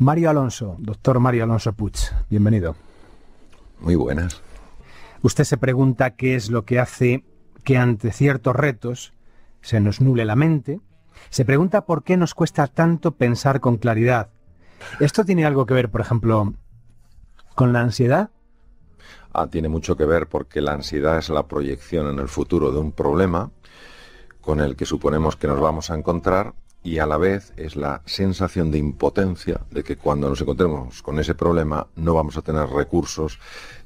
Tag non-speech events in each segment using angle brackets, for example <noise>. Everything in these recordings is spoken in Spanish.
Mario Alonso, doctor Mario Alonso Puig, bienvenido. Muy buenas. Usted se pregunta qué es lo que hace que ante ciertos retos se nos nuble la mente. Se pregunta por qué nos cuesta tanto pensar con claridad. ¿Esto tiene algo que ver, por ejemplo, con la ansiedad? Ah, tiene mucho que ver porque la ansiedad es la proyección en el futuro de un problema con el que suponemos que nos vamos a encontrar y a la vez es la sensación de impotencia de que cuando nos encontremos con ese problema no vamos a tener recursos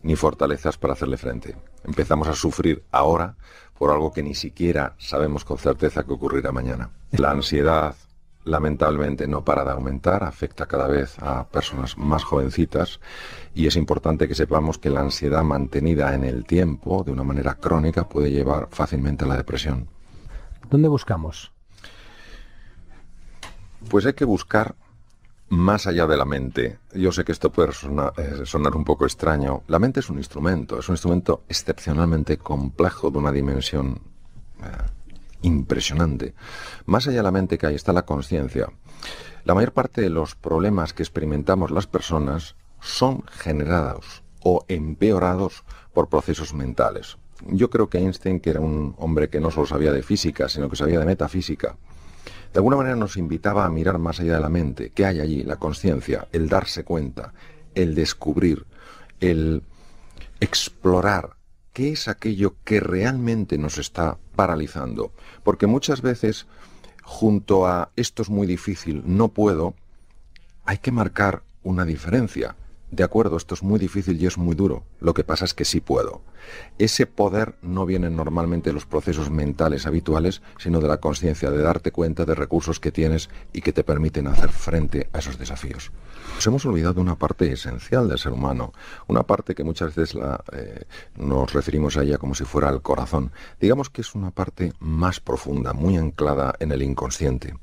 ni fortalezas para hacerle frente. Empezamos a sufrir ahora por algo que ni siquiera sabemos con certeza que ocurrirá mañana. La ansiedad lamentablemente no para de aumentar, afecta cada vez a personas más jovencitas y es importante que sepamos que la ansiedad mantenida en el tiempo de una manera crónica puede llevar fácilmente a la depresión. ¿Dónde buscamos pues hay que buscar más allá de la mente. Yo sé que esto puede eh, sonar, un poco extraño. La mente es un instrumento, es un instrumento excepcionalmente complejo de una dimensión eh, impresionante. Más allá de la mente que ahí está la conciencia. La mayor parte de los problemas que experimentamos las personas son generados o empeorados por procesos mentales. Yo creo que Einstein, que era un hombre que no solo sabía de física, sino que sabía de metafísica, de alguna manera nos invitaba a mirar más allá de la mente, qué hay allí, la conciencia, el darse cuenta, el descubrir, el explorar qué es aquello que realmente nos está paralizando. Porque muchas veces, junto a esto es muy difícil, no puedo, hay que marcar una diferencia de acuerdo, esto es muy difícil y es muy duro, lo que pasa es que sí puedo. Ese poder no viene normalmente de los procesos mentales habituales, sino de la conciencia, de darte cuenta de recursos que tienes y que te permiten hacer frente a esos desafíos. Nos hemos olvidado una parte esencial del ser humano, una parte que muchas veces eh, nos referimos a ella como si fuera el corazón. Digamos que es una parte más profunda, muy anclada en el inconsciente.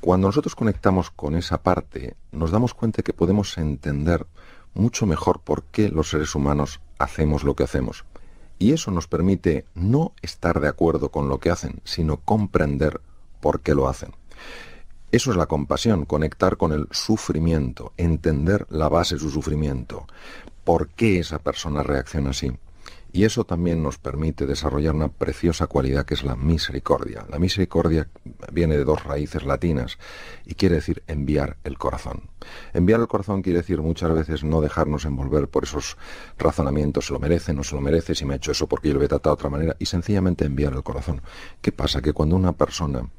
Cuando nosotros conectamos con esa parte, nos damos cuenta que podemos entender mucho mejor por qué los seres humanos hacemos lo que hacemos. Y eso nos permite no estar de acuerdo con lo que hacen, sino comprender por qué lo hacen. Eso es la compasión, conectar con el sufrimiento, entender la base de su sufrimiento, por qué esa persona reacciona así. Y eso también nos permite desarrollar una preciosa cualidad que es la misericordia. La misericordia viene de dos raíces latinas y quiere decir enviar el corazón. Enviar el corazón quiere decir muchas veces no dejarnos envolver por esos razonamientos, se lo merece, no se lo merece, si me ha hecho eso porque yo lo he tratado de otra manera, y sencillamente enviar el corazón. ¿Qué pasa? Que cuando una persona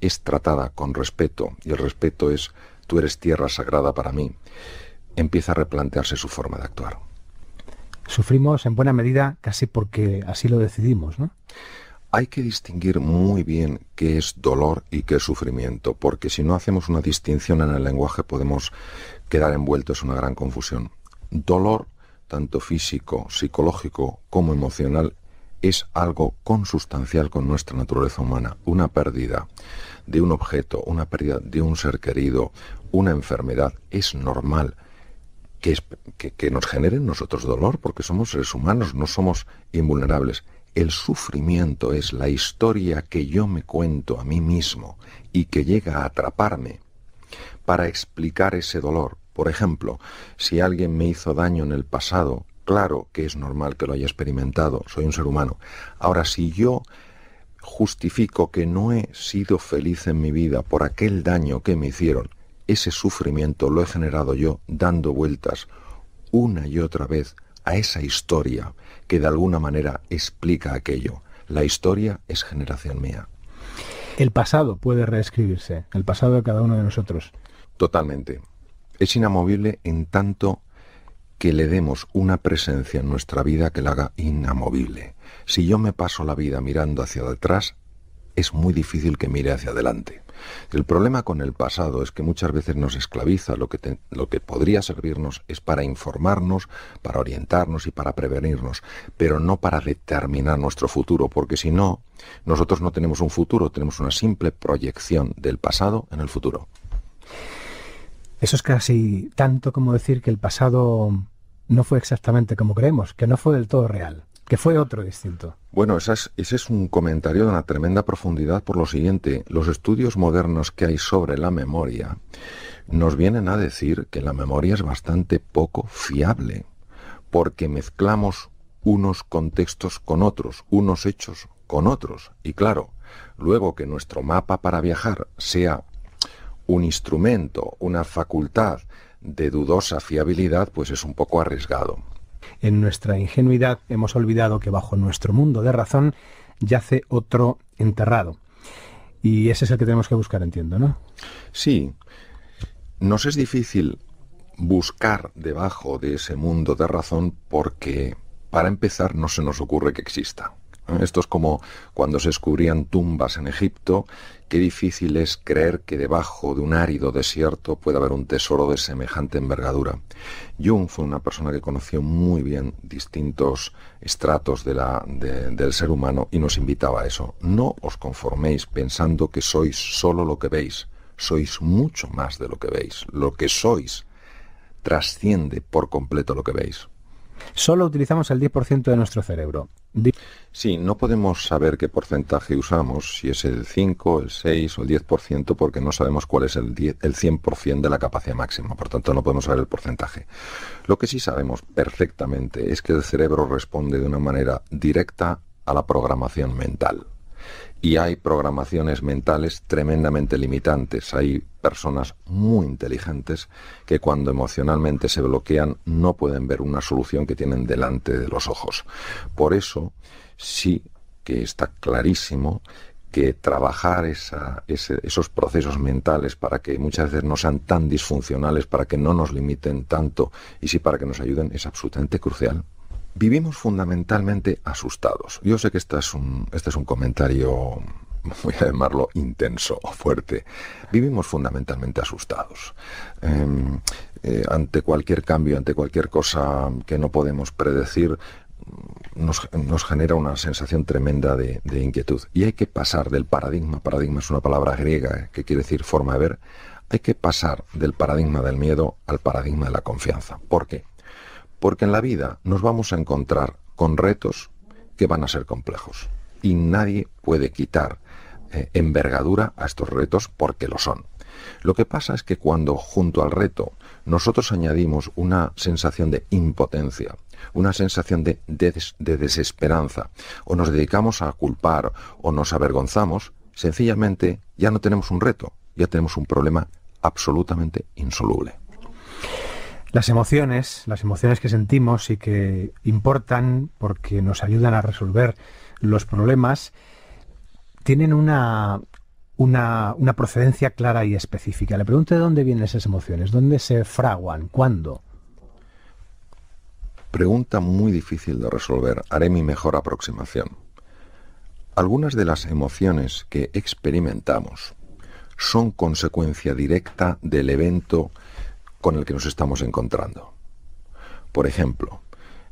es tratada con respeto, y el respeto es tú eres tierra sagrada para mí, empieza a replantearse su forma de actuar sufrimos en buena medida casi porque así lo decidimos, ¿no? Hay que distinguir muy bien qué es dolor y qué es sufrimiento, porque si no hacemos una distinción en el lenguaje podemos quedar envueltos en una gran confusión. Dolor, tanto físico, psicológico como emocional, es algo consustancial con nuestra naturaleza humana, una pérdida de un objeto, una pérdida de un ser querido, una enfermedad, es normal que, nos generen nosotros dolor, porque somos seres humanos, no somos invulnerables. El sufrimiento es la historia que yo me cuento a mí mismo y que llega a atraparme para explicar ese dolor. Por ejemplo, si alguien me hizo daño en el pasado, claro que es normal que lo haya experimentado, soy un ser humano. Ahora, si yo justifico que no he sido feliz en mi vida por aquel daño que me hicieron, ese sufrimiento lo he generado yo dando vueltas una y otra vez a esa historia que de alguna manera explica aquello. La historia es generación mía. El pasado puede reescribirse, el pasado de cada uno de nosotros. Totalmente. Es inamovible en tanto que le demos una presencia en nuestra vida que la haga inamovible. Si yo me paso la vida mirando hacia atrás, es muy difícil que mire hacia adelante. El problema con el pasado es que muchas veces nos esclaviza, lo que, podría servirnos es para informarnos, para orientarnos y para prevenirnos, pero no para determinar nuestro futuro, porque si no, nosotros no tenemos un futuro, tenemos una simple proyección del pasado en el futuro. Eso es casi tanto como decir que el pasado no fue exactamente como creemos, que no fue del todo real que fue otro distinto. Bueno, ese es un comentario de una tremenda profundidad por lo siguiente. Los estudios modernos que hay sobre la memoria nos vienen a decir que la memoria es bastante poco fiable, porque mezclamos unos contextos con otros, unos hechos con otros. Y claro, luego que nuestro mapa para viajar sea un instrumento, una facultad de dudosa fiabilidad, pues es un poco arriesgado. En nuestra ingenuidad hemos olvidado que bajo nuestro mundo de razón yace otro enterrado. Y ese es el que tenemos que buscar, entiendo, ¿no? Sí. Nos es difícil buscar debajo de ese mundo de razón porque, para empezar, no se nos ocurre que exista. Esto es como cuando se descubrían tumbas en Egipto. Qué difícil es creer que debajo de un árido desierto pueda haber un tesoro de semejante envergadura. Jung fue una persona que conoció muy bien distintos estratos del ser humano y nos invitaba a eso. No os conforméis pensando que sois solo lo que veis. Sois mucho más de lo que veis. Lo que sois trasciende por completo lo que veis. Solo utilizamos el 10% de nuestro cerebro. Sí, no podemos saber qué porcentaje usamos, si es el 5, el 6 o el 10%, porque no sabemos cuál es el, 10, el 100% de la capacidad máxima, por tanto no podemos saber el porcentaje. Lo que sí sabemos perfectamente es que el cerebro responde de una manera directa a la programación mental. Y hay programaciones mentales tremendamente limitantes. Hay personas muy inteligentes que cuando emocionalmente se bloquean no pueden ver una solución que tienen delante de los ojos. Por eso sí que está clarísimo que trabajar esos procesos mentales para que muchas veces no sean tan disfuncionales, para que no nos limiten tanto y sí para que nos ayuden, es absolutamente crucial. Vivimos fundamentalmente asustados. Yo sé que este es un, este es un comentario, <laughs> voy a llamarlo intenso o fuerte. Vivimos fundamentalmente asustados. Em, eh, ante cualquier cambio, ante cualquier cosa que no podemos predecir, nos, genera una sensación tremenda de, inquietud. Y hay que pasar del paradigma, paradigma es una palabra griega que quiere decir forma de ver, hay que pasar del paradigma del miedo al paradigma de la confianza. ¿Por qué? Porque en la vida nos vamos a encontrar con retos que van a ser complejos. Y nadie puede quitar eh, envergadura a estos retos porque lo son. Lo que pasa es que cuando junto al reto nosotros añadimos una sensación de impotencia, una sensación de, desesperanza, o nos dedicamos a culpar o nos avergonzamos, sencillamente ya no tenemos un reto, ya tenemos un problema absolutamente insoluble. Las emociones, las emociones que sentimos y que importan porque nos ayudan a resolver los problemas, tienen una, una procedencia clara y específica. Le pregunto de dónde vienen esas emociones, dónde se fraguan, cuándo. Pregunta muy difícil de resolver. Haré mi mejor aproximación. Algunas de las emociones que experimentamos son consecuencia directa del evento con el que nos estamos encontrando. Por ejemplo,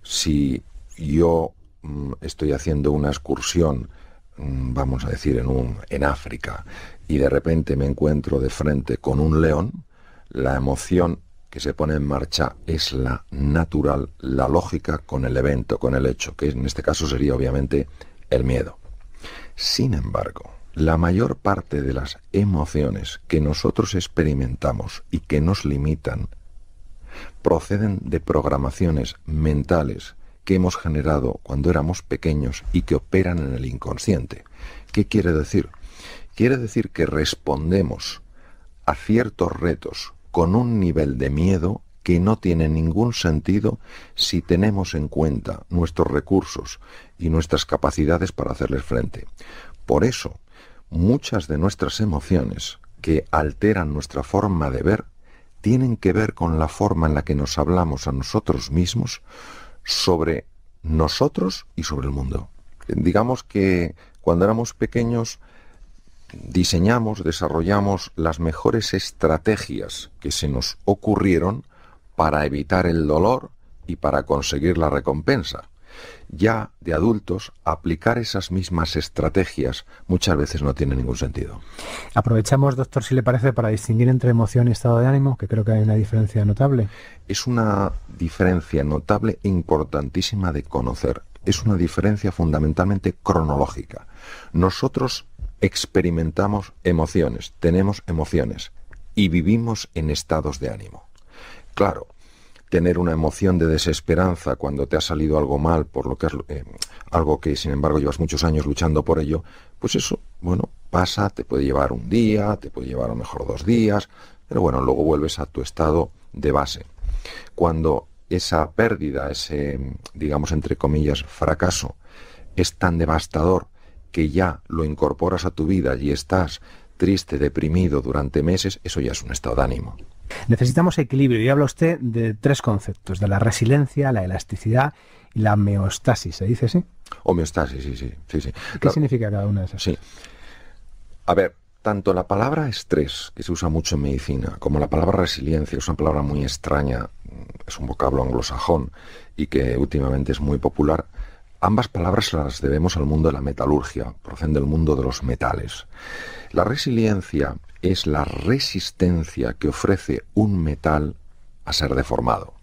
si yo mm, estoy haciendo una excursión, mm, vamos a decir, en, en África, y de repente me encuentro de frente con un león, la emoción que se pone en marcha es la natural, la lógica con el evento, con el hecho, que en este caso sería obviamente el miedo. Sin embargo, la mayor parte de las emociones que nosotros experimentamos y que nos limitan proceden de programaciones mentales que hemos generado cuando éramos pequeños y que operan en el inconsciente. ¿Qué quiere decir? Quiere decir que respondemos a ciertos retos con un nivel de miedo que no tiene ningún sentido si tenemos en cuenta nuestros recursos y nuestras capacidades para hacerles frente. Por eso, muchas de nuestras emociones que alteran nuestra forma de ver tienen que ver con la forma en la que nos hablamos a nosotros mismos sobre nosotros y sobre el mundo. Digamos que cuando éramos pequeños diseñamos, desarrollamos las mejores estrategias que se nos ocurrieron para evitar el dolor y para conseguir la recompensa. Ya de adultos, aplicar esas mismas estrategias muchas veces no tiene ningún sentido. Aprovechamos, doctor, si le parece, para distinguir entre emoción y estado de ánimo, que creo que hay una diferencia notable. Es una diferencia notable importantísima de conocer. Es una diferencia fundamentalmente cronológica. Nosotros experimentamos emociones, tenemos emociones y vivimos en estados de ánimo. Claro, tener una emoción de desesperanza cuando te ha salido algo mal, por lo que es eh, algo que sin embargo llevas muchos años luchando por ello, pues eso, bueno, pasa, te puede llevar un día, te puede llevar a lo mejor dos días, pero bueno, luego vuelves a tu estado de base. Cuando esa pérdida, ese, digamos, entre comillas, fracaso, es tan devastador que ya lo incorporas a tu vida y estás triste, deprimido durante meses, eso ya es un estado de ánimo. Necesitamos equilibrio y habla usted de tres conceptos, de la resiliencia, la elasticidad y la homeostasis, ¿se dice así? Homeostasis, sí, sí. sí, ¿Qué significa cada una de esas? Sí. A ver, tanto la palabra estrés, que se usa mucho en medicina, como la palabra resiliencia, es una palabra muy extraña, es un vocablo anglosajón y que últimamente es muy popular, Ambas palabras las debemos al mundo de la metalurgia, proceden del mundo de los metales. La resiliencia es la resistencia que ofrece un metal a ser deformado.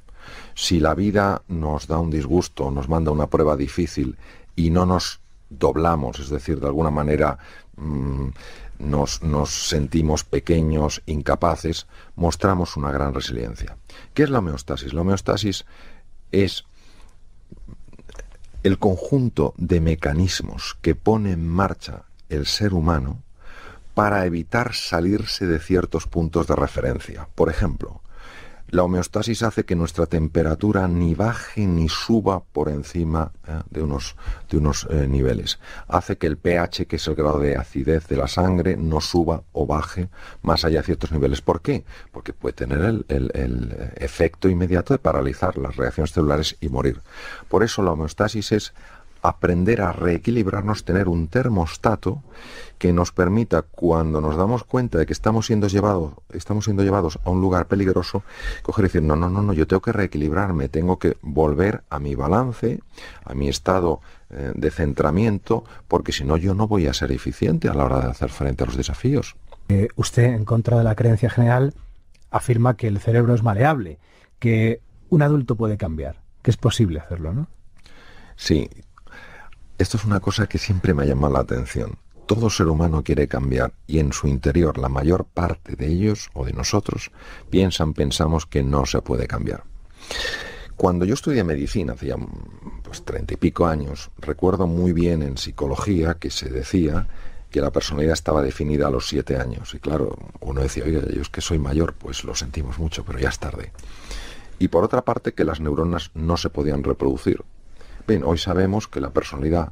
Si la vida nos da un disgusto, nos manda una prueba difícil y no nos doblamos, es decir, de alguna manera mm, nos, nos, sentimos pequeños, incapaces, mostramos una gran resiliencia. ¿Qué es la homeostasis? La homeostasis es el conjunto de mecanismos que pone en marcha el ser humano para evitar salirse de ciertos puntos de referencia. Por ejemplo, la homeostasis hace que nuestra temperatura ni baje ni suba por encima eh, de unos, de unos eh, niveles. Hace que el pH, que es el grado de acidez de la sangre, no suba o baje más allá de ciertos niveles. ¿Por qué? Porque puede tener el efecto inmediato de paralizar las reacciones celulares y morir. Por eso la homeostasis es aprender a reequilibrarnos, tener un termostato que nos permita, cuando nos damos cuenta de que estamos siendo llevados, estamos siendo llevados a un lugar peligroso, coger y decir, no, no, no, no, yo tengo que reequilibrarme, tengo que volver a mi balance, a mi estado eh, de centramiento, porque si no yo no voy a ser eficiente a la hora de hacer frente a los desafíos. Eh, usted, en contra de la creencia general, afirma que el cerebro es maleable, que un adulto puede cambiar, que es posible hacerlo, ¿no? Sí, esto es una cosa que siempre me ha llamado la atención. Todo ser humano quiere cambiar y en su interior la mayor parte de ellos o de nosotros piensan, pensamos que no se puede cambiar. Cuando yo estudié medicina, hacía pues treinta y pico años, recuerdo muy bien en psicología que se decía que la personalidad estaba definida a los siete años. Y claro, uno decía, oiga yo es que soy mayor, pues lo sentimos mucho, pero ya es tarde. Y por otra parte, que las neuronas no se podían reproducir hoy sabemos que la personalidad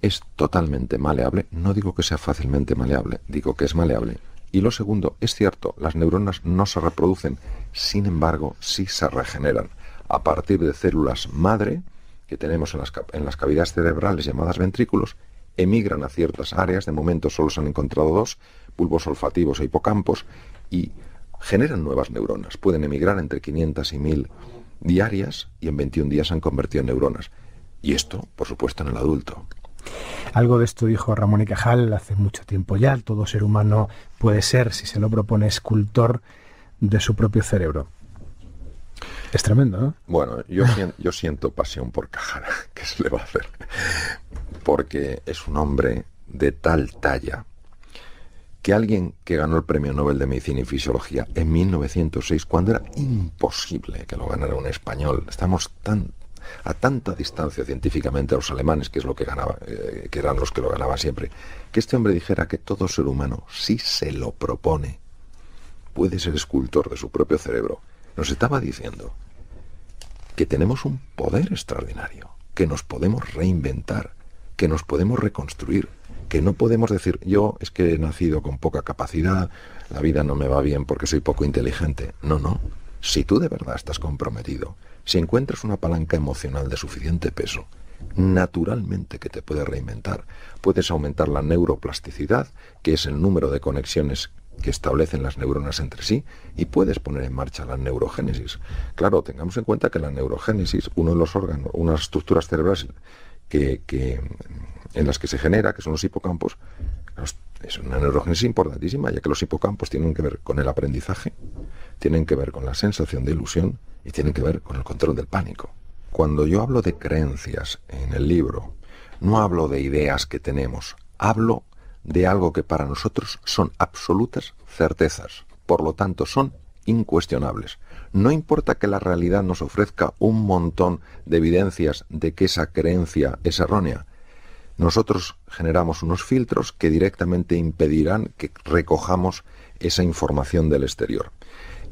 es totalmente maleable. No digo que sea fácilmente maleable, digo que es maleable. Y lo segundo, es cierto, las neuronas no se reproducen, sin embargo, sí se regeneran a partir de células madre que tenemos en las, cavidades cerebrales llamadas ventrículos, emigran a ciertas áreas, de momento solo se han encontrado dos, pulvos olfativos e hipocampos, y generan nuevas neuronas. Pueden emigrar entre 500 y 1000 diarias y en 21 días se han convertido en neuronas. Y esto, por supuesto, en el adulto. Algo de esto dijo Ramón y Cajal hace mucho tiempo ya. Todo ser humano puede ser, si se lo propone, escultor de su propio cerebro. Es tremendo, ¿no? Bueno, yo, yo siento pasión por Cajal, <laughs> ¿Qué se le va a hacer? Porque es un hombre de tal talla que alguien que ganó el Premio Nobel de Medicina y Fisiología en 1906, cuando era imposible que lo ganara un español, estamos tan a tanta distancia científicamente a los alemanes, que es lo que ganaba, eh, que eran los que lo ganaban siempre, que este hombre dijera que todo ser humano, si se lo propone, puede ser escultor de su propio cerebro, nos estaba diciendo que tenemos un poder extraordinario, que nos podemos reinventar, que nos podemos reconstruir, que no podemos decir, yo es que he nacido con poca capacidad, la vida no me va bien porque soy poco inteligente. No, no. Si tú de verdad estás comprometido si encuentras una palanca emocional de suficiente peso, naturalmente que te puede reinventar. Puedes aumentar la neuroplasticidad, que es el número de conexiones que establecen las neuronas entre sí y puedes poner en marcha la neurogénesis. Claro, tengamos en cuenta que la neurogénesis, uno de los órganos, unas estructuras cerebrales que, en las que se genera, que son los hipocampos, es una neurogénesis importantísima, ya que los hipocampos tienen que ver con el aprendizaje, tienen que ver con la sensación de ilusión y tienen que ver con el control del pánico. Cuando yo hablo de creencias en el libro, no hablo de ideas que tenemos, hablo de algo que para nosotros son absolutas certezas, por lo tanto son incuestionables. No importa que la realidad nos ofrezca un montón de evidencias de que esa creencia es errónea, nosotros generamos unos filtros que directamente impedirán que recojamos esa información del exterior.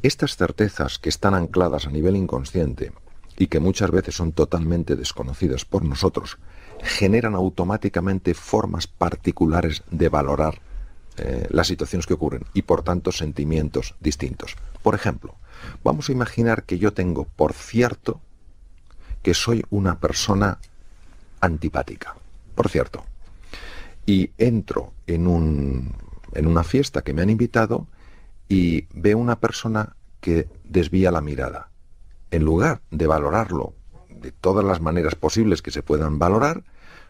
Estas certezas que están ancladas a nivel inconsciente y que muchas veces son totalmente desconocidas por nosotros, generan automáticamente formas particulares de valorar eh, las situaciones que ocurren y por tanto sentimientos distintos. Por ejemplo, vamos a imaginar que yo tengo por cierto que soy una persona antipática, por cierto, y entro en, en una fiesta que me han invitado y veo una persona que desvía la mirada. En lugar de valorarlo de todas las maneras posibles que se puedan valorar,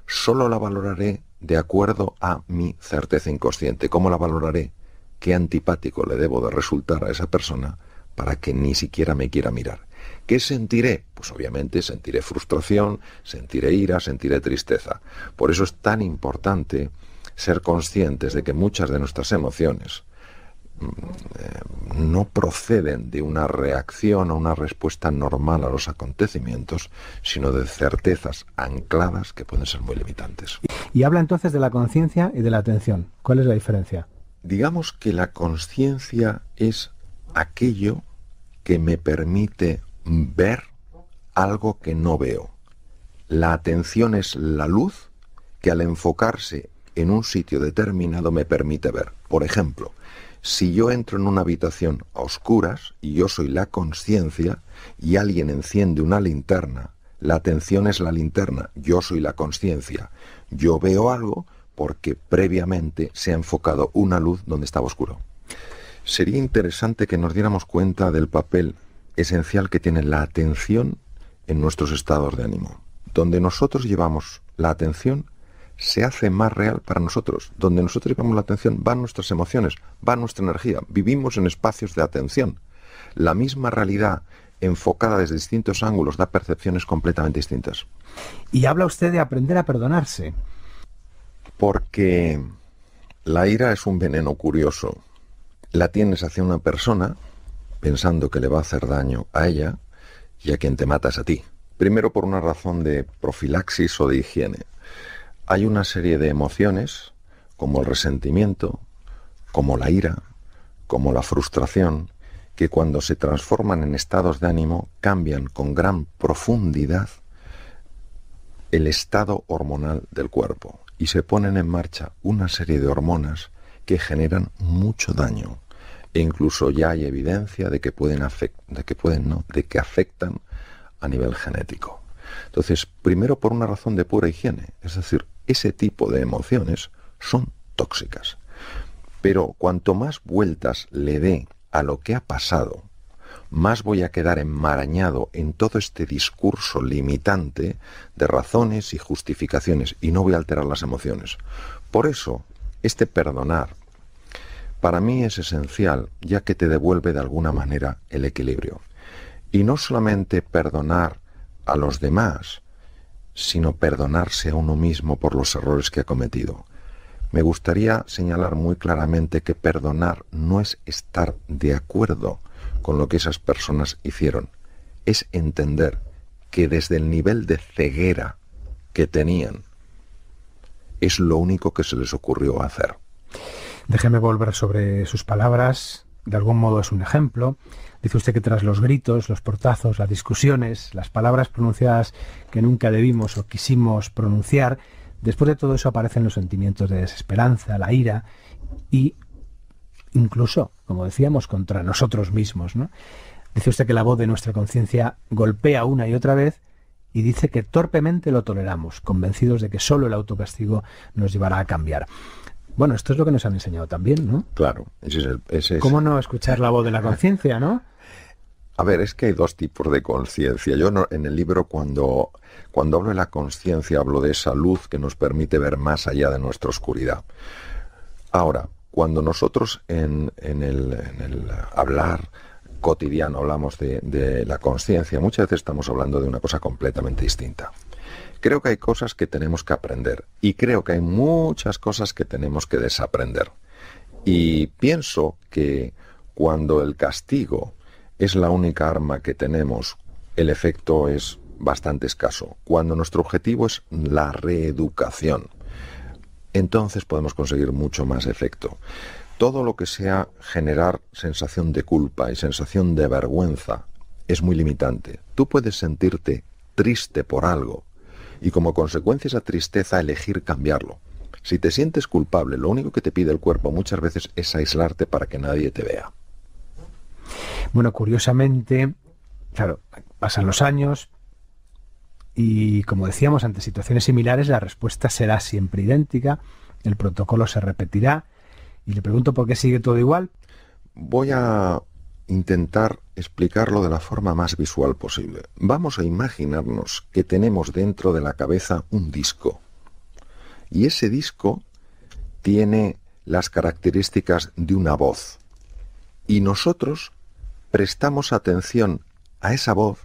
solo la valoraré de acuerdo a mi certeza inconsciente. ¿Cómo la valoraré? ¿Qué antipático le debo de resultar a esa persona para que ni siquiera me quiera mirar? ¿Qué sentiré? Pues obviamente sentiré frustración, sentiré ira, sentiré tristeza. Por eso es tan importante ser conscientes de que muchas de nuestras emociones no proceden de una reacción o una respuesta normal a los acontecimientos, sino de certezas ancladas que pueden ser muy limitantes. Y habla entonces de la conciencia y de la atención. ¿Cuál es la diferencia? Digamos que la conciencia es aquello que me permite ver algo que no veo. La atención es la luz que al enfocarse en un sitio determinado me permite ver. Por ejemplo, si yo entro en una habitación a oscuras y yo soy la conciencia y alguien enciende una linterna, la atención es la linterna, yo soy la conciencia, yo veo algo porque previamente se ha enfocado una luz donde estaba oscuro. Sería interesante que nos diéramos cuenta del papel esencial que tiene la atención en nuestros estados de ánimo. Donde nosotros llevamos la atención, se hace más real para nosotros. Donde nosotros llevamos la atención van nuestras emociones, va nuestra energía. Vivimos en espacios de atención. La misma realidad enfocada desde distintos ángulos da percepciones completamente distintas. Y habla usted de aprender a perdonarse. Porque la ira es un veneno curioso. La tienes hacia una persona pensando que le va a hacer daño a ella y a quien te matas a ti. Primero por una razón de profilaxis o de higiene hay una serie de emociones, como el resentimiento, como la ira, como la frustración, que cuando se transforman en estados de ánimo cambian con gran profundidad el estado hormonal del cuerpo y se ponen en marcha una serie de hormonas que generan mucho daño e incluso ya hay evidencia de que pueden de que pueden no de que afectan a nivel genético. Entonces, primero por una razón de pura higiene, es decir, ese tipo de emociones son tóxicas. Pero cuanto más vueltas le dé a lo que ha pasado, más voy a quedar enmarañado en todo este discurso limitante de razones y justificaciones y no voy a alterar las emociones. Por eso, este perdonar para mí es esencial ya que te devuelve de alguna manera el equilibrio. Y no solamente perdonar a los demás, sino perdonarse a uno mismo por los errores que ha cometido. Me gustaría señalar muy claramente que perdonar no es estar de acuerdo con lo que esas personas hicieron, es entender que desde el nivel de ceguera que tenían, es lo único que se les ocurrió hacer. Déjeme volver sobre sus palabras de algún modo es un ejemplo. Dice usted que tras los gritos, los portazos, las discusiones, las palabras pronunciadas que nunca debimos o quisimos pronunciar, después de todo eso aparecen los sentimientos de desesperanza, la ira y incluso, como decíamos, contra nosotros mismos. Dice usted que la voz de nuestra conciencia golpea una y otra vez y dice que torpemente lo toleramos, convencidos de que solo el autocastigo nos llevará a cambiar. Bueno, esto es lo que nos han enseñado también, ¿no? Claro, ese es ¿Cómo no escuchar la voz de la ah. conciencia, no? A ver, es que hay dos tipos de conciencia. Yo en el libro cuando, cuando hablo de la conciencia hablo de esa luz que nos permite ver más allá de nuestra oscuridad. Ahora, cuando nosotros en, el, hablar cotidiano hablamos de la conciencia, muchas veces estamos hablando de una cosa completamente distinta. Creo que hay cosas que tenemos que aprender y creo que hay muchas cosas que tenemos que desaprender. Y pienso que cuando el castigo es la única arma que tenemos, el efecto es bastante escaso. Cuando nuestro objetivo es la reeducación, entonces podemos conseguir mucho más efecto. Todo lo que sea generar sensación de culpa y sensación de vergüenza es muy limitante. Tú puedes sentirte triste por algo, y como consecuencia esa tristeza elegir cambiarlo. Si te sientes culpable, lo único que te pide el cuerpo muchas veces es aislarte para que nadie te vea. Bueno, curiosamente, claro, pasan los años y como decíamos, ante situaciones similares la respuesta será siempre idéntica, el protocolo se repetirá y le pregunto por qué sigue todo igual. Voy a intentar explicarlo de la forma más visual posible. Vamos a imaginarnos que tenemos dentro de la cabeza un disco. Y ese disco tiene las características de una voz. Y nosotros prestamos atención a esa voz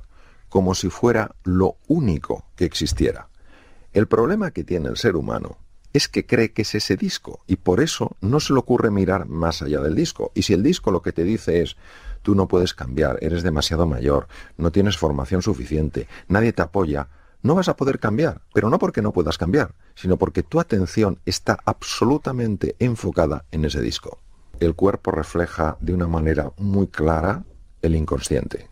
como si fuera lo único que existiera. El problema que tiene el ser humano es que cree que es ese disco y por eso no se le ocurre mirar más allá del disco. Y si el disco lo que te dice es tú no puedes cambiar, eres demasiado mayor, no tienes formación suficiente, nadie te apoya, no vas a poder cambiar, pero no porque no puedas cambiar, sino porque tu atención está absolutamente enfocada en ese disco. El cuerpo refleja de una manera muy clara el inconsciente.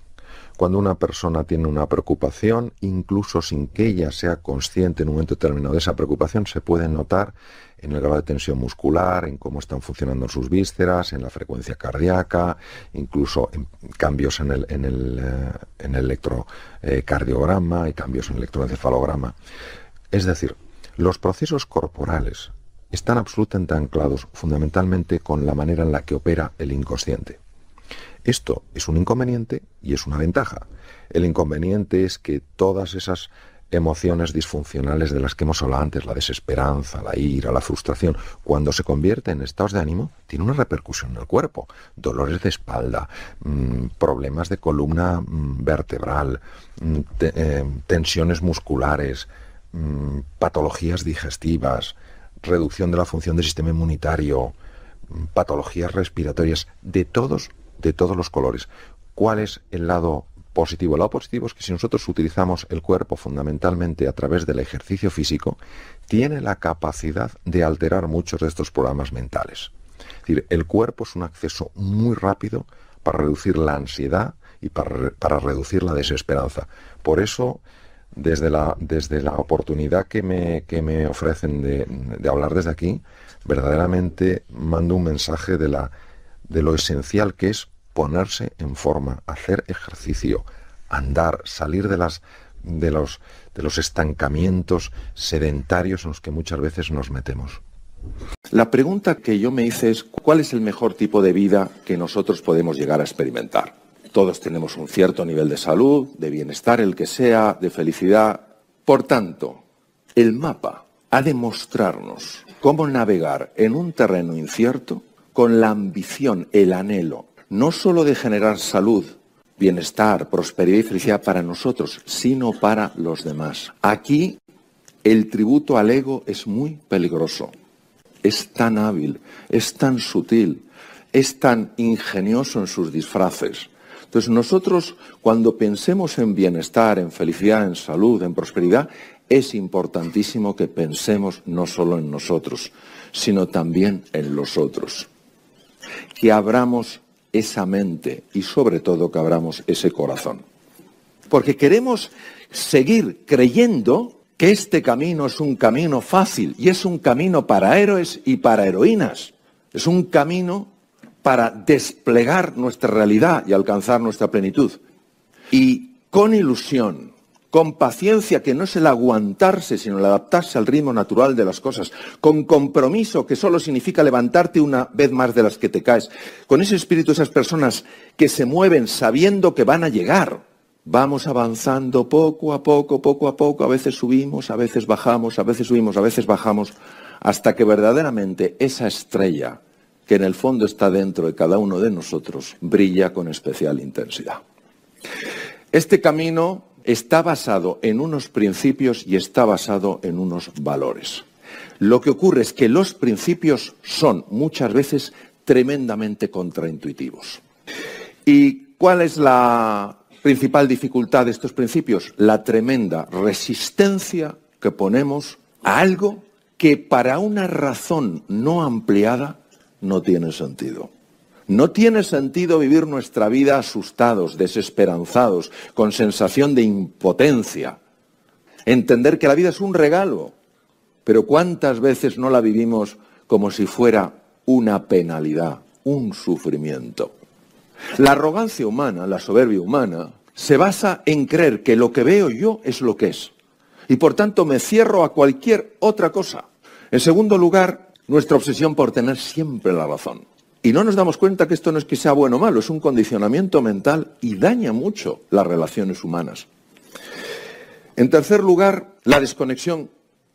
Cuando una persona tiene una preocupación, incluso sin que ella sea consciente en un momento determinado de esa preocupación, se puede notar en el grado de tensión muscular, en cómo están funcionando sus vísceras, en la frecuencia cardíaca, incluso en cambios en el, en el eh, electrocardiograma y cambios en el electroencefalograma. Es decir, los procesos corporales están absolutamente anclados fundamentalmente con la manera en la que opera el inconsciente. Esto es un inconveniente y es una ventaja. El inconveniente es que todas esas emociones disfuncionales de las que hemos hablado antes, la desesperanza, la ira, la frustración, cuando se convierte en estados de ánimo, tiene una repercusión en el cuerpo. Dolores de espalda, mm, problemas de columna mm, vertebral, mm, eh, tensiones musculares, patologías digestivas, reducción de la función del sistema inmunitario, patologías respiratorias, de todos de todos los colores. ¿Cuál es el lado positivo? El lado positivo es que si nosotros utilizamos el cuerpo fundamentalmente a través del ejercicio físico, tiene la capacidad de alterar muchos de estos programas mentales. Es decir, el cuerpo es un acceso muy rápido para reducir la ansiedad y para, reducir la desesperanza. Por eso, desde la, desde la oportunidad que me, que me ofrecen de, de hablar desde aquí, verdaderamente mando un mensaje de la de lo esencial que es ponerse en forma, hacer ejercicio, andar, salir de las de los de los estancamientos sedentarios en los que muchas veces nos metemos. La pregunta que yo me hice es ¿cuál es el mejor tipo de vida que nosotros podemos llegar a experimentar? Todos tenemos un cierto nivel de salud, de bienestar, el que sea, de felicidad. Por tanto, el mapa ha de mostrarnos cómo navegar en un terreno incierto con la ambición, el anhelo, no solo de generar salud, bienestar, prosperidad y felicidad para nosotros, sino para los demás. Aquí el tributo al ego es muy peligroso, es tan hábil, es tan sutil, es tan ingenioso en sus disfraces. Entonces nosotros cuando pensemos en bienestar, en felicidad, en salud, en prosperidad, es importantísimo que pensemos no solo en nosotros, sino también en los otros que abramos esa mente y sobre todo que abramos ese corazón. Porque queremos seguir creyendo que este camino es un camino fácil y es un camino para héroes y para heroínas. Es un camino para desplegar nuestra realidad y alcanzar nuestra plenitud. Y con ilusión con paciencia que no es el aguantarse, sino el adaptarse al ritmo natural de las cosas, con compromiso que solo significa levantarte una vez más de las que te caes, con ese espíritu esas personas que se mueven sabiendo que van a llegar. Vamos avanzando poco a poco, poco a poco, a veces subimos, a veces bajamos, a veces subimos, a veces bajamos, hasta que verdaderamente esa estrella que en el fondo está dentro de cada uno de nosotros brilla con especial intensidad. Este camino está basado en unos principios y está basado en unos valores. Lo que ocurre es que los principios son muchas veces tremendamente contraintuitivos. ¿Y cuál es la principal dificultad de estos principios? La tremenda resistencia que ponemos a algo que para una razón no ampliada no tiene sentido. No tiene sentido vivir nuestra vida asustados, desesperanzados, con sensación de impotencia. Entender que la vida es un regalo, pero ¿cuántas veces no la vivimos como si fuera una penalidad, un sufrimiento? La arrogancia humana, la soberbia humana, se basa en creer que lo que veo yo es lo que es. Y por tanto me cierro a cualquier otra cosa. En segundo lugar, nuestra obsesión por tener siempre la razón. Y no nos damos cuenta que esto no es que sea bueno o malo, es un condicionamiento mental y daña mucho las relaciones humanas. En tercer lugar, la desconexión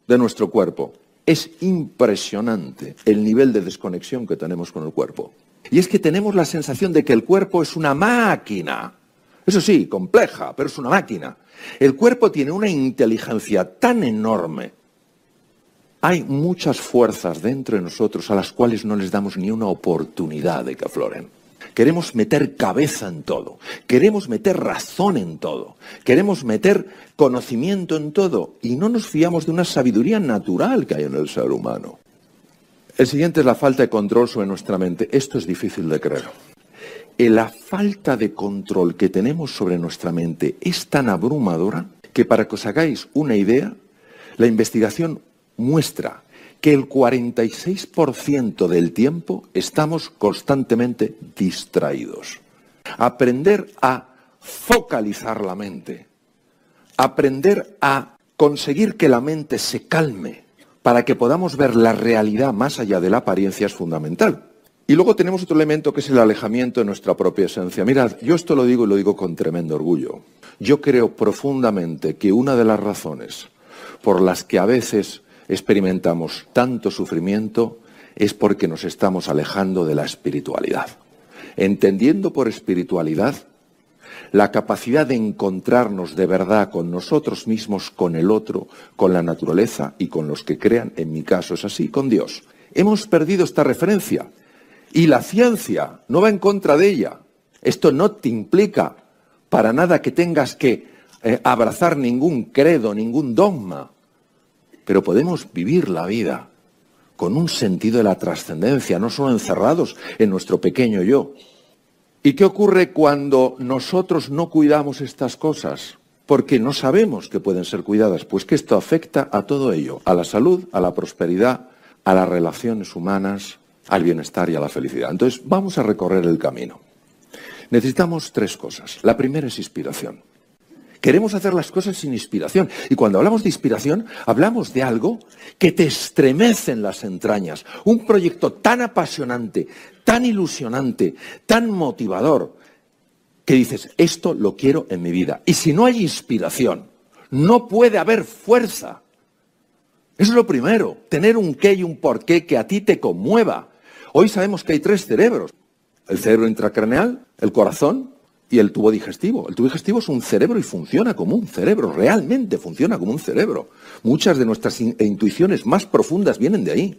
de nuestro cuerpo. Es impresionante el nivel de desconexión que tenemos con el cuerpo. Y es que tenemos la sensación de que el cuerpo es una máquina. Eso sí, compleja, pero es una máquina. El cuerpo tiene una inteligencia tan enorme hay muchas fuerzas dentro de nosotros a las cuales no les damos ni una oportunidad de que afloren. Queremos meter cabeza en todo, queremos meter razón en todo, queremos meter conocimiento en todo y no nos fiamos de una sabiduría natural que hay en el ser humano. El siguiente es la falta de control sobre nuestra mente. Esto es difícil de creer. Eh, la falta de control que tenemos sobre nuestra mente es tan abrumadora que para que os hagáis una idea, la investigación muestra que el 46% del tiempo estamos constantemente distraídos. Aprender a focalizar la mente, aprender a conseguir que la mente se calme para que podamos ver la realidad más allá de la apariencia es fundamental. Y luego tenemos otro elemento que es el alejamiento de nuestra propia esencia. Mirad, yo esto lo digo y lo digo con tremendo orgullo. Yo creo profundamente que una de las razones por las que a veces experimentamos tanto sufrimiento es porque nos estamos alejando de la espiritualidad. Entendiendo por espiritualidad la capacidad de encontrarnos de verdad con nosotros mismos, con el otro, con la naturaleza y con los que crean, en mi caso es así, con Dios. Hemos perdido esta referencia y la ciencia no va en contra de ella. Esto no te implica para nada que tengas que eh, abrazar ningún credo, ningún dogma pero podemos vivir la vida con un sentido de la trascendencia, no solo encerrados en nuestro pequeño yo. ¿Y qué ocurre cuando nosotros no cuidamos estas cosas? Porque no sabemos que pueden ser cuidadas, pues que esto afecta a todo ello, a la salud, a la prosperidad, a las relaciones humanas, al bienestar y a la felicidad. Entonces, vamos a recorrer el camino. Necesitamos tres cosas. La primera es inspiración. Queremos hacer las cosas sin inspiración. Y cuando hablamos de inspiración, hablamos de algo que te estremece en las entrañas. Un proyecto tan apasionante, tan ilusionante, tan motivador, que dices, esto lo quiero en mi vida. Y si no hay inspiración, no puede haber fuerza. Eso Es lo primero, tener un qué y un por qué que a ti te conmueva. Hoy sabemos que hay tres cerebros. El cerebro intracraneal, el corazón y el tubo digestivo. El tubo digestivo es un cerebro y funciona como un cerebro, realmente funciona como un cerebro. Muchas de nuestras e intuiciones más profundas vienen de ahí.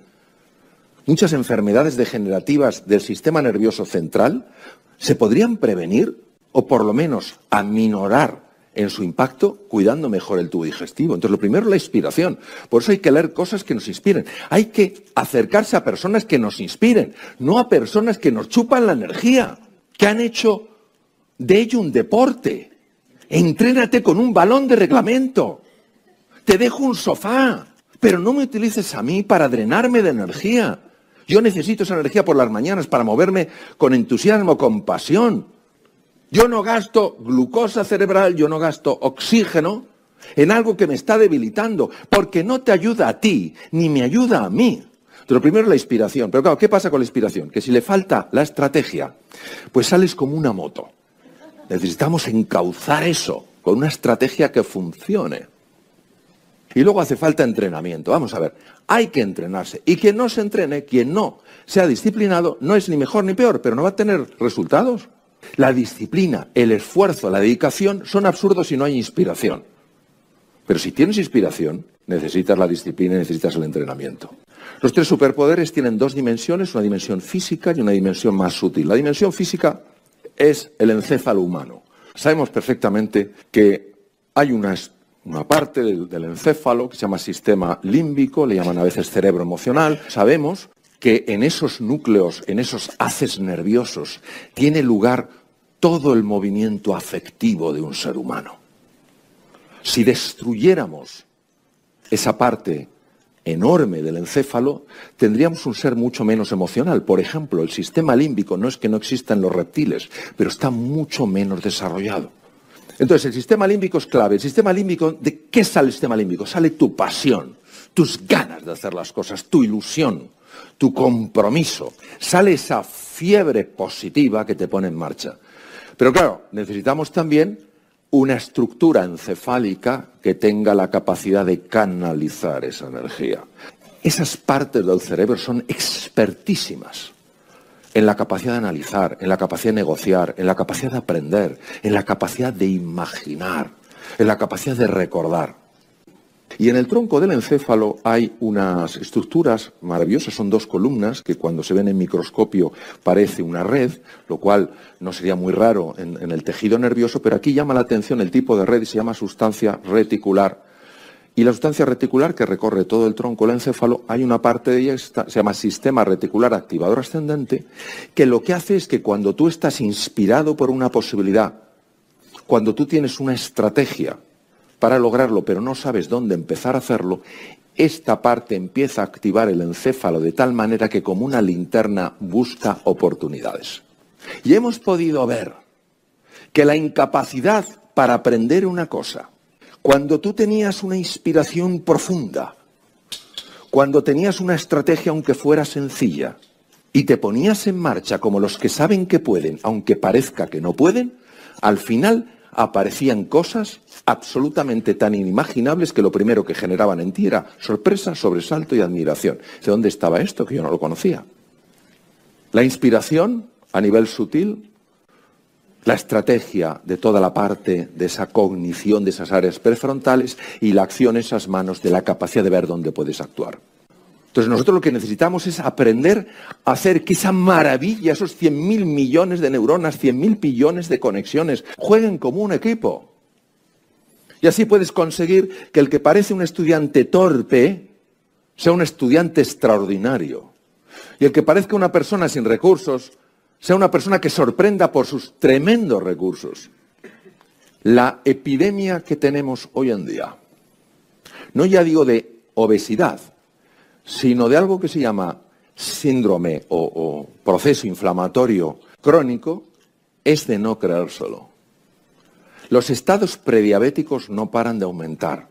Muchas enfermedades degenerativas del sistema nervioso central se podrían prevenir o por lo menos aminorar en su impacto cuidando mejor el tubo digestivo. Entonces, lo primero, la inspiración. Por eso hay que leer cosas que nos inspiren. Hay que acercarse a personas que nos inspiren, no a personas que nos chupan la energía, que han hecho de ello un deporte. Entrénate con un balón de reglamento. Te dejo un sofá. Pero no me utilices a mí para drenarme de energía. Yo necesito esa energía por las mañanas para moverme con entusiasmo, con pasión. Yo no gasto glucosa cerebral, yo no gasto oxígeno en algo que me está debilitando, porque no te ayuda a ti, ni me ayuda a mí. Pero primero la inspiración. Pero claro, ¿qué pasa con la inspiración? Que si le falta la estrategia, pues sales como una moto. Necesitamos encauzar eso con una estrategia que funcione. Y luego hace falta entrenamiento. Vamos a ver, hay que entrenarse. Y quien no se entrene, quien no sea disciplinado, no es ni mejor ni peor, pero no va a tener resultados. La disciplina, el esfuerzo, la dedicación son absurdos si no hay inspiración. Pero si tienes inspiración, necesitas la disciplina y necesitas el entrenamiento. Los tres superpoderes tienen dos dimensiones, una dimensión física y una dimensión más sutil. La dimensión física es el encéfalo humano. Sabemos perfectamente que hay una, parte del, del encéfalo que se llama sistema límbico, le llaman a veces cerebro emocional. Sabemos que en esos núcleos, en esos haces nerviosos, tiene lugar todo el movimiento afectivo de un ser humano. Si destruyéramos esa parte enorme del encéfalo, tendríamos un ser mucho menos emocional. Por ejemplo, el sistema límbico no es que no existan los reptiles, pero está mucho menos desarrollado. Entonces, el sistema límbico es clave. El sistema límbico, ¿de qué sale el sistema límbico? Sale tu pasión, tus ganas de hacer las cosas, tu ilusión, tu compromiso. Sale esa fiebre positiva que te pone en marcha. Pero claro, necesitamos también una estructura encefálica que tenga la capacidad de canalizar esa energía. Esas partes del cerebro son expertísimas en la capacidad de analizar, en la capacidad de negociar, en la capacidad de aprender, en la capacidad de imaginar, en la capacidad de recordar. Y en el tronco del encéfalo hay unas estructuras maravillosas, son dos columnas que cuando se ven en microscopio parece una red, lo cual no sería muy raro en, el tejido nervioso, pero aquí llama la atención el tipo de red y se llama sustancia reticular. Y la sustancia reticular que recorre todo el tronco del encéfalo, hay una parte de ella que se llama sistema reticular activador ascendente, que lo que hace es que cuando tú estás inspirado por una posibilidad, cuando tú tienes una estrategia, para lograrlo, pero no sabes dónde empezar a hacerlo, esta parte empieza a activar el encéfalo de tal manera que como una linterna busca oportunidades. Y hemos podido ver que la incapacidad para aprender una cosa, cuando tú tenías una inspiración profunda, cuando tenías una estrategia aunque fuera sencilla, y te ponías en marcha como los que saben que pueden, aunque parezca que no pueden, al final aparecían cosas absolutamente tan inimaginables que lo primero que generaban en ti era sorpresa, sobresalto y admiración. ¿De dónde estaba esto? Que yo no lo conocía. La inspiración a nivel sutil, la estrategia de toda la parte de esa cognición de esas áreas prefrontales y la acción en esas manos de la capacidad de ver dónde puedes actuar. Entonces nosotros lo que necesitamos es aprender a hacer que esa maravilla, esos 100.000 millones de neuronas, 100.000 billones de conexiones, jueguen como un equipo. Y así puedes conseguir que el que parece un estudiante torpe sea un estudiante extraordinario. Y el que parezca una persona sin recursos sea una persona que sorprenda por sus tremendos recursos. La epidemia que tenemos hoy en día, no ya digo de obesidad, sino de algo que se llama síndrome o, proceso inflamatorio crónico, es de no creérselo. Los estados prediabéticos no paran de aumentar.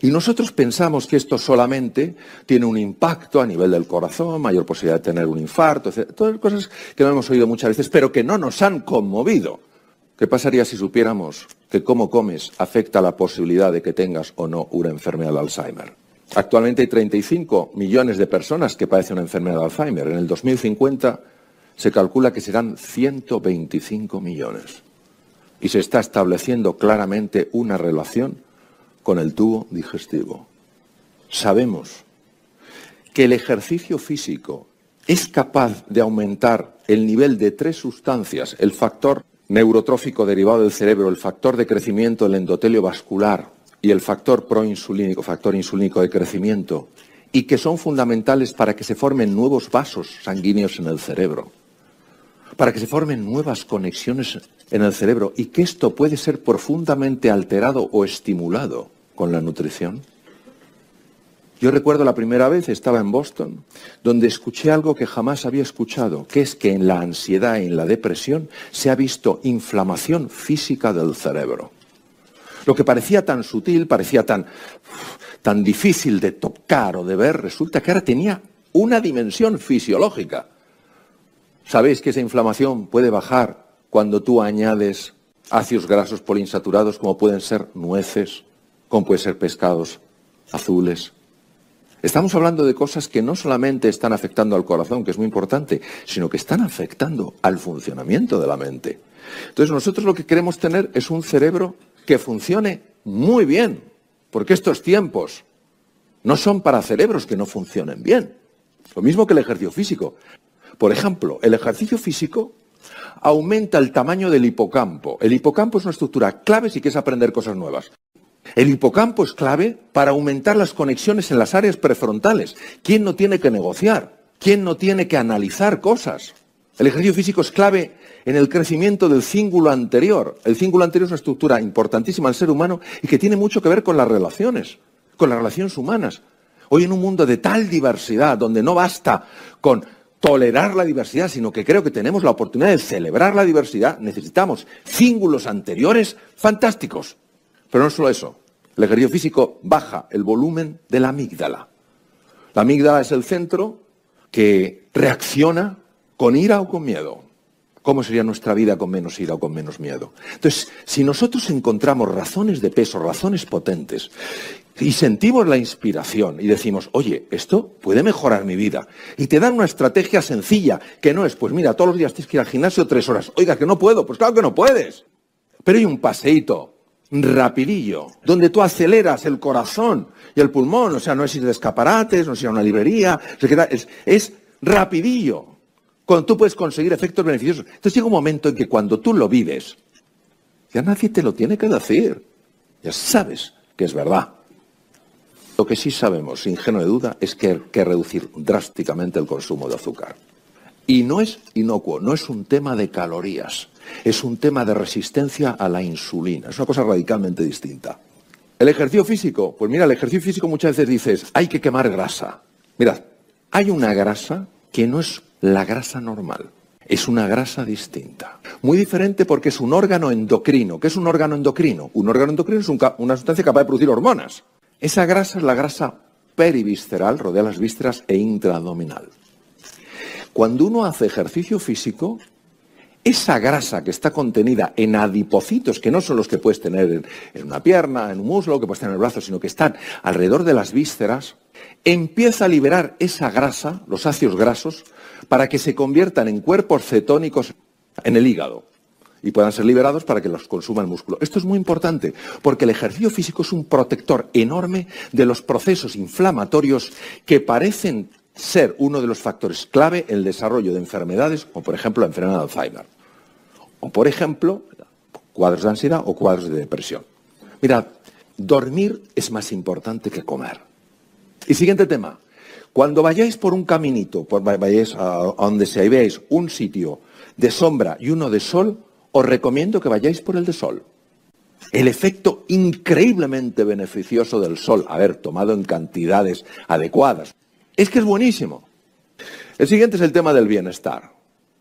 Y nosotros pensamos que esto solamente tiene un impacto a nivel del corazón, mayor posibilidad de tener un infarto, etc. Todas cosas que no hemos oído muchas veces, pero que no nos han conmovido. ¿Qué pasaría si supiéramos que cómo comes afecta la posibilidad de que tengas o no una enfermedad de Alzheimer? Actualmente hay 35 millones de personas que padecen una enfermedad de Alzheimer. En el 2050 se calcula que serán 125 millones y se está estableciendo claramente una relación con el tubo digestivo. Sabemos que el ejercicio físico es capaz de aumentar el nivel de tres sustancias, el factor neurotrófico derivado del cerebro, el factor de crecimiento del endotelio vascular y el factor proinsulínico, factor insulínico de crecimiento, y que son fundamentales para que se formen nuevos vasos sanguíneos en el cerebro para que se formen nuevas conexiones en el cerebro y que esto puede ser profundamente alterado o estimulado con la nutrición? Yo recuerdo la primera vez, estaba en Boston, donde escuché algo que jamás había escuchado, que es que en la ansiedad y en la depresión se ha visto inflamación física del cerebro. Lo que parecía tan sutil, parecía tan, tan difícil de tocar o de ver, resulta que ahora tenía una dimensión fisiológica. Sabéis que esa inflamación puede bajar cuando tú añades ácidos grasos poliinsaturados como pueden ser nueces, como pueden ser pescados azules. Estamos hablando de cosas que no solamente están afectando al corazón, que es muy importante, sino que están afectando al funcionamiento de la mente. Entonces nosotros lo que queremos tener es un cerebro que funcione muy bien, porque estos tiempos no son para cerebros que no funcionen bien. Lo mismo que el ejercicio físico. Por ejemplo, el ejercicio físico aumenta el tamaño del hipocampo. El hipocampo es una estructura clave si quieres aprender cosas nuevas. El hipocampo es clave para aumentar las conexiones en las áreas prefrontales. ¿Quién no tiene que negociar? ¿Quién no tiene que analizar cosas? El ejercicio físico es clave en el crecimiento del cíngulo anterior. El cíngulo anterior es una estructura importantísima al ser humano y que tiene mucho que ver con las relaciones, con las relaciones humanas. Hoy en un mundo de tal diversidad, donde no basta con tolerar la diversidad, sino que creo que tenemos la oportunidad de celebrar la diversidad, necesitamos cíngulos anteriores fantásticos. Pero no solo eso, el ejercicio físico baja el volumen de la amígdala. La amígdala es el centro que reacciona con ira o con miedo. ¿Cómo sería nuestra vida con menos ira o con menos miedo? Entonces, si nosotros encontramos razones de peso, razones potentes, y sentimos la inspiración y decimos, oye, esto puede mejorar mi vida, y te dan una estrategia sencilla, que no es, pues mira, todos los días tienes que ir al gimnasio tres horas, oiga, que no puedo, pues claro que no puedes, pero hay un paseíto rapidillo, donde tú aceleras el corazón y el pulmón, o sea, no es ir de escaparates, no es ir a una librería, es, es rapidillo cuando tú puedes conseguir efectos beneficiosos. Entonces llega un momento en que cuando tú lo vives, ya nadie te lo tiene que decir. Ya sabes que es verdad. Lo que sí sabemos, sin geno de duda, es que hay que reducir drásticamente el consumo de azúcar. Y no es inocuo, no es un tema de calorías, es un tema de resistencia a la insulina, es una cosa radicalmente distinta. El ejercicio físico, pues mira, el ejercicio físico muchas veces dices, hay que quemar grasa. Mirad, hay una grasa que no es la grasa normal. Es una grasa distinta. Muy diferente porque es un órgano endocrino. ¿Qué es un órgano endocrino? Un órgano endocrino es una sustancia capaz de producir hormonas. Esa grasa es la grasa perivisceral, rodea las vísceras e intraabdominal. Cuando uno hace ejercicio físico, esa grasa que está contenida en adipocitos, que no son los que puedes tener en, en una pierna, en un muslo, que puedes tener en el brazo, sino que están alrededor de las vísceras, empieza a liberar esa grasa, los ácidos grasos, para que se conviertan en cuerpos cetónicos en el hígado y puedan ser liberados para que los consuma el músculo. Esto es muy importante porque el ejercicio físico es un protector enorme de los procesos inflamatorios que parecen ser uno de los factores clave en el desarrollo de enfermedades, como por ejemplo la enfermedad de Alzheimer, o por ejemplo cuadros de ansiedad o cuadros de depresión. Mirad, dormir es más importante que comer. Y siguiente tema, cuando vayáis por un caminito, por, vayáis a, donde se veáis un sitio de sombra y uno de sol, os recomiendo que vayáis por el de sol. El efecto increíblemente beneficioso del sol, haber tomado en cantidades adecuadas, es que es buenísimo. El siguiente es el tema del bienestar,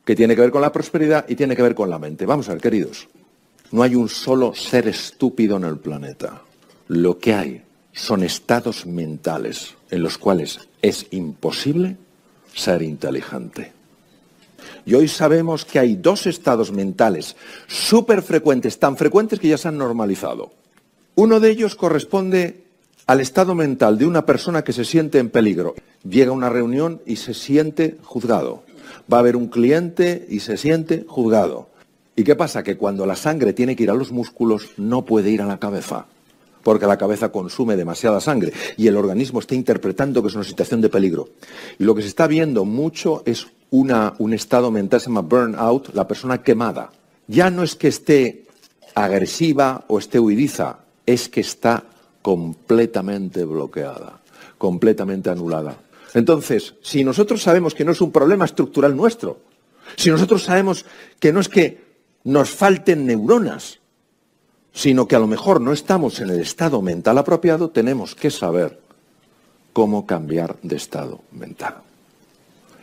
que tiene que ver con la prosperidad y tiene que ver con la mente. Vamos a ver, queridos, no hay un solo ser estúpido en el planeta. Lo que hay son estados mentales en los cuales es imposible ser inteligente. Y hoy sabemos que hay dos estados mentales súper frecuentes, tan frecuentes que ya se han normalizado. Uno de ellos corresponde al estado mental de una persona que se siente en peligro. Llega a una reunión y se siente juzgado. Va a haber un cliente y se siente juzgado. ¿Y qué pasa? Que cuando la sangre tiene que ir a los músculos, no puede ir a la cabeza porque la cabeza consume demasiada sangre y el organismo está interpretando que es una situación de peligro. Y lo que se está viendo mucho es una, un estado mental, se llama burnout, la persona quemada. Ya no es que esté agresiva o esté huidiza, es que está completamente bloqueada, completamente anulada. Entonces, si nosotros sabemos que no es un problema estructural nuestro, si nosotros sabemos que no es que nos falten neuronas, sino que a lo mejor no estamos en el estado mental apropiado, tenemos que saber cómo cambiar de estado mental.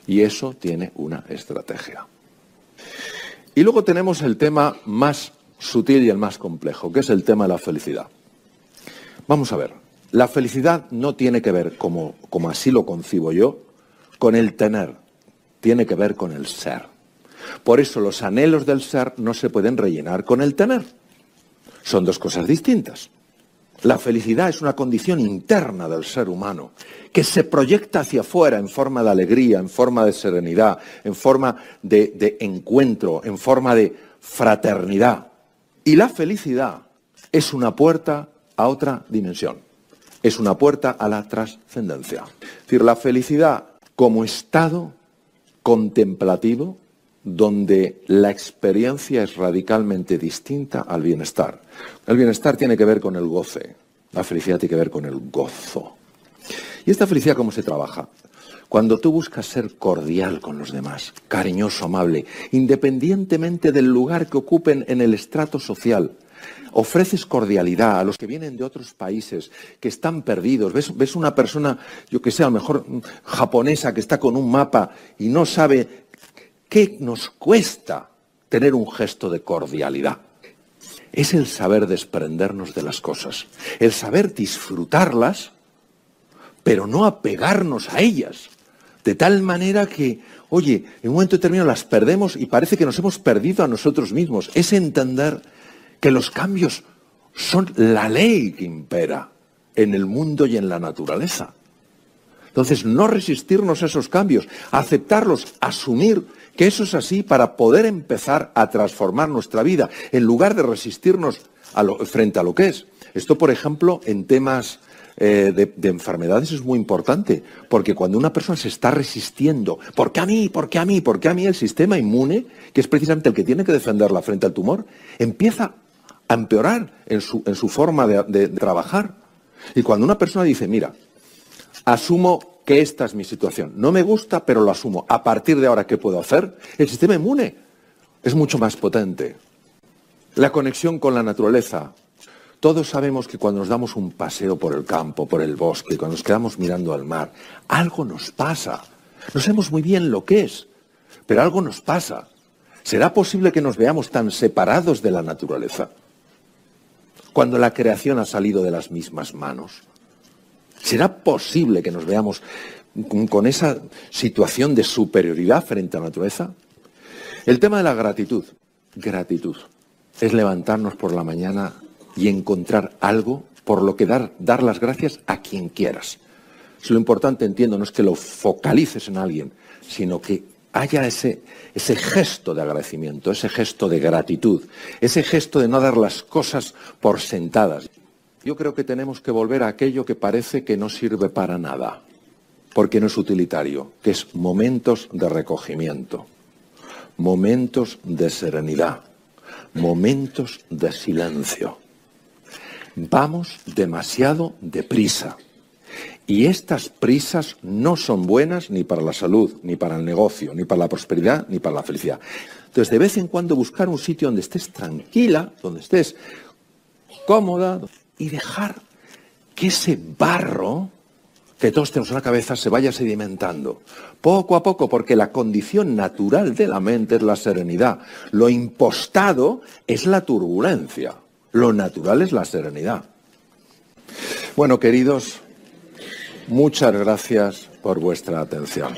Y eso tiene una estrategia. Y luego tenemos el tema más sutil y el más complejo, que es el tema de la felicidad. Vamos a ver, la felicidad no tiene que ver, como, así lo concibo yo, con el tener, tiene que ver con el ser. Por eso los anhelos del ser no se pueden rellenar con el tener son dos cosas distintas. La felicidad es una condición interna del ser humano que se proyecta hacia afuera en forma de alegría, en forma de serenidad, en forma de, de encuentro, en forma de fraternidad. Y la felicidad es una puerta a otra dimensión, es una puerta a la trascendencia. Es decir, la felicidad como estado contemplativo donde la experiencia es radicalmente distinta al bienestar. El bienestar tiene que ver con el goce, la felicidad tiene que ver con el gozo. ¿Y esta felicidad cómo se trabaja? Cuando tú buscas ser cordial con los demás, cariñoso, amable, independientemente del lugar que ocupen en el estrato social, ofreces cordialidad a los que vienen de otros países, que están perdidos. Ves, una persona, yo que sé, a lo mejor mm, japonesa, que está con un mapa y no sabe qué nos cuesta tener un gesto de cordialidad es el saber desprendernos de las cosas, el saber disfrutarlas, pero no apegarnos a ellas, de tal manera que, oye, en un momento determinado las perdemos y parece que nos hemos perdido a nosotros mismos. Es entender que los cambios son la ley que impera en el mundo y en la naturaleza. Entonces, no resistirnos a esos cambios, aceptarlos, asumir que eso es así para poder empezar a transformar nuestra vida, en lugar de resistirnos frente a lo que es. Esto, por ejemplo, en temas eh, de, enfermedades es muy importante, porque cuando una persona se está resistiendo, ¿por qué a mí? ¿Por qué a mí? ¿Por qué a mí? El sistema inmune, que es precisamente el que tiene que defenderla frente al tumor, empieza a empeorar en su, forma de trabajar. Y cuando una persona dice, mira, asumo que esta es mi situación. No me gusta, pero lo asumo. A partir de ahora, ¿qué puedo hacer? El sistema inmune es mucho más potente. La conexión con la naturaleza. Todos sabemos que cuando nos damos un paseo por el campo, por el bosque, cuando nos quedamos mirando al mar, algo nos pasa. No sabemos muy bien lo que es, pero algo nos pasa. ¿Será posible que nos veamos tan separados de la naturaleza? Cuando la creación ha salido de las mismas manos. ¿Será posible que nos veamos con esa situación de superioridad frente a la naturaleza? El tema de la gratitud. Gratitud es levantarnos por la mañana y encontrar algo por lo que dar, dar las gracias a quien quieras. lo importante, entiendo, no es que lo focalices en alguien, sino que haya ese, ese gesto de agradecimiento, ese gesto de gratitud, ese gesto de no dar las cosas por sentadas. Yo creo que tenemos que volver a aquello que parece que no sirve para nada, porque no es utilitario, que es momentos de recogimiento, momentos de serenidad, momentos de silencio. Vamos demasiado deprisa. Y estas prisas no son buenas ni para la salud, ni para el negocio, ni para la prosperidad, ni para la felicidad. Entonces, de vez en cuando buscar un sitio donde estés tranquila, donde estés cómoda, y dejar que ese barro que todos tenemos en la cabeza se vaya sedimentando, poco a poco, porque la condición natural de la mente es la serenidad. Lo impostado es la turbulencia, lo natural es la serenidad. Bueno, queridos, muchas gracias por vuestra atención.